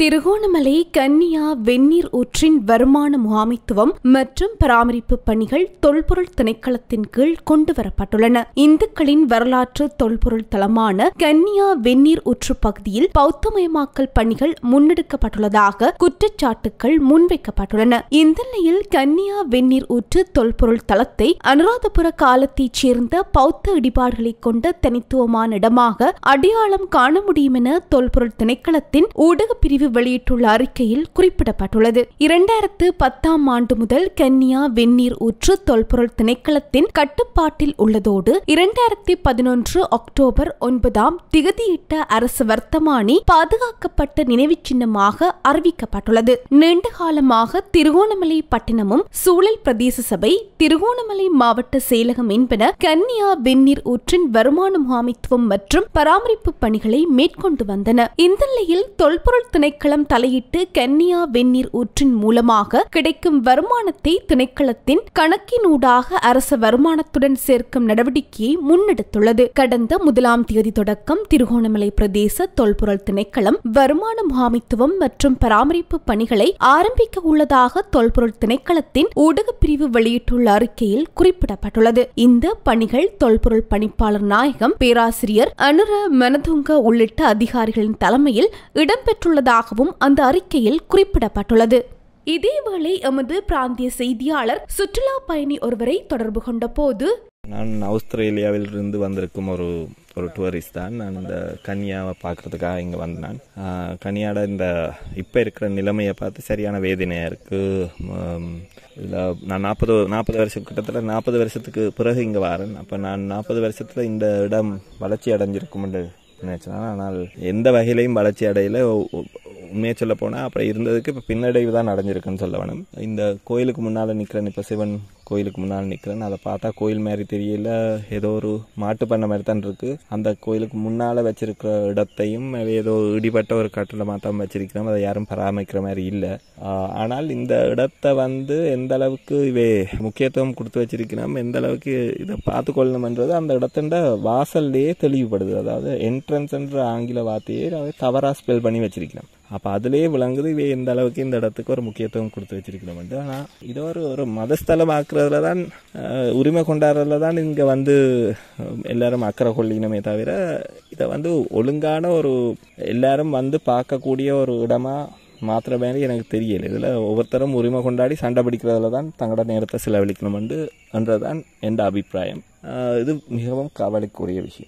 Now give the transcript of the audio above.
திருகோணமலை கன்னியா வெந்நீர் ஊற்றின் வருமான முகாமைத்துவம் மற்றும் பராமரிப்பு பணிகள் தொல்பொருள் திணைக்களத்தின் கீழ் கொண்டுவரப்பட்டுள்ளன இந்துக்களின் வரலாற்று தொல்பொருள் தளமான கன்னியா வெந்நீர் ஊற்று பகுதியில் பௌத்தமயமாக்கல் பணிகள் முன்னெடுக்கப்பட்டுள்ளதாக குற்றச்சாட்டுகள் முன்வைக்கப்பட்டுள்ளன இந்த நிலையில் கன்னியா வெந்நீர் ஊற்று தொல்பொருள் தளத்தை அனுராதபுர காலத்தைச் சேர்ந்த பௌத்த இடிபாடுகளை கொண்ட தனித்துவமான இடமாக அடையாளம் காண முடியும் என தொல்பொருள் திணைக்களத்தின் ஊடக பிரிவு வெளியிட்டுள்ள அறிக்கையில் குறிப்பிடப்பட்டுள்ளது இரண்டாயிரத்து பத்தாம் ஆண்டு முதல் கென்யா வெந்நீர் ஊற்று தொல்பொருள் திணைக்களத்தின் கட்டுப்பாட்டில் உள்ளதோடு இரண்டாயிரத்தி பதினொன்று அக்டோபர் ஒன்பதாம் திகதியிட்ட அரசு வர்த்தமானி பாதுகாக்கப்பட்ட நினைவு சின்னமாக அறிவிக்கப்பட்டுள்ளது நீண்ட காலமாக திருகோணமலை பட்டினமும் சூழல் பிரதேச சபை திருகோணமலை மாவட்ட செயலகம் என்பன கன்னியா வெந்நீர் ஊற்றின் வருமான முகாமித்துவம் மற்றும் பராமரிப்பு பணிகளை மேற்கொண்டு வந்தன இந்த நிலையில் தொல்பொருள் திணைக்க திணைக்களம் தலையிட்டு கென்னியா வெந்நீர் ஊற்றின் மூலமாக கிடைக்கும் வருமானத்தை திணைக்களத்தின் கணக்கினூடாக அரச வருமானத்துடன் சேர்க்கும் நடவடிக்கையை முன்னெடுத்துள்ளது கடந்த முதலாம் தேதி தொடக்கம் திருகோணமலை பிரதேச தொல்பொருள் திணைக்களம் வருமான முகாமைத்துவம் மற்றும் பராமரிப்பு பணிகளை ஆரம்பிக்க உள்ளதாக தொல்பொருள் திணைக்களத்தின் ஊடகப் பிரிவு வெளியிட்டுள்ள அறிக்கையில் குறிப்பிடப்பட்டுள்ளது இந்த பணிகள் தொல்பொருள் பணிப்பாளர் நாயகம் பேராசிரியர் அனுர மனதுங்க உள்ளிட்ட அதிகாரிகளின் தலைமையில் இடம்பெற்றுள்ளதாக இருப்பதாகவும் அந்த அறிக்கையில் குறிப்பிடப்பட்டுள்ளது இதேவேளை எமது பிராந்திய செய்தியாளர் சுற்றுலா பயணி ஒருவரை தொடர்பு கொண்ட போது நான் ஆஸ்திரேலியாவில் இருந்து வந்திருக்கும் ஒரு ஒரு டூரிஸ்ட் தான் நான் இந்த கன்னியாவை பார்க்குறதுக்காக இங்கே வந்தேன் கன்யாட இந்த இப்போ இருக்கிற நிலைமையை பார்த்து சரியான வேதனையாக இருக்குது இல்லை நான் நாற்பது நாற்பது வருஷம் கிட்டத்தட்ட நாற்பது வருஷத்துக்கு பிறகு இங்கே வரேன் அப்போ நான் நாற்பது வருஷத்தில் இந்த இடம் வளர்ச்சி அடைஞ்சிருக்கும்னு நினைச்சேன் ஆனால் எந்த வகையிலையும் வளர்ச்சி அடையில உண்மையை சொல்ல போனால் அப்புறம் இருந்ததுக்கு இப்போ பின்னடைவு தான் நடந்திருக்குன்னு சொல்ல வேணும் இந்த கோயிலுக்கு முன்னால் நிற்கிறேன் இப்போ சிவன் கோயிலுக்கு முன்னால் நிற்கிறேன் அதை பார்த்தா கோயில் மாதிரி தெரியல ஏதோ ஒரு மாட்டு பண்ண மாதிரி தான் இருக்குது அந்த கோயிலுக்கு முன்னால் வச்சிருக்கிற இடத்தையும் ஏதோ இடிபட்ட ஒரு கட்டடமாக தான் வச்சிருக்கிறோம் அதை யாரும் பராமரிக்கிற மாதிரி இல்லை ஆனால் இந்த இடத்த வந்து எந்த அளவுக்கு இவை முக்கியத்துவம் கொடுத்து வச்சிருக்கிறோம் எந்த அளவுக்கு இதை பார்த்து கொள்ளணும்ன்றது அந்த இடத்துட வாசல்லையே தெளிவுபடுது அதாவது என்ட்ரன்ஸ்ன்ற ஆங்கில வார்த்தையே தவறாக ஸ்பெல் பண்ணி வச்சிருக்கிறோம் அப்போ அதுலேயே விளங்குது இவை இந்த அளவுக்கு இந்த இடத்துக்கு ஒரு முக்கியத்துவம் கொடுத்து வச்சிருக்கிறோம் ஆனால் இதை ஒரு ஒரு மதஸ்தலம் ஆக்குறதுல தான் உரிமை கொண்டாடுறதுல தான் இங்கே வந்து எல்லாரும் அக்கறை கொள்ளினமே தவிர இதை வந்து ஒழுங்கான ஒரு எல்லாரும் வந்து பார்க்கக்கூடிய ஒரு இடமா மாத்திர மாதிரி எனக்கு தெரியல இதில் ஒவ்வொருத்தரும் உரிமை கொண்டாடி சண்டை பிடிக்கிறதுல தான் தங்களோட நேரத்தை செலவழிக்கணும் என்று தான் என் அபிப்பிராயம் இது மிகவும் கவலைக்குரிய விஷயம்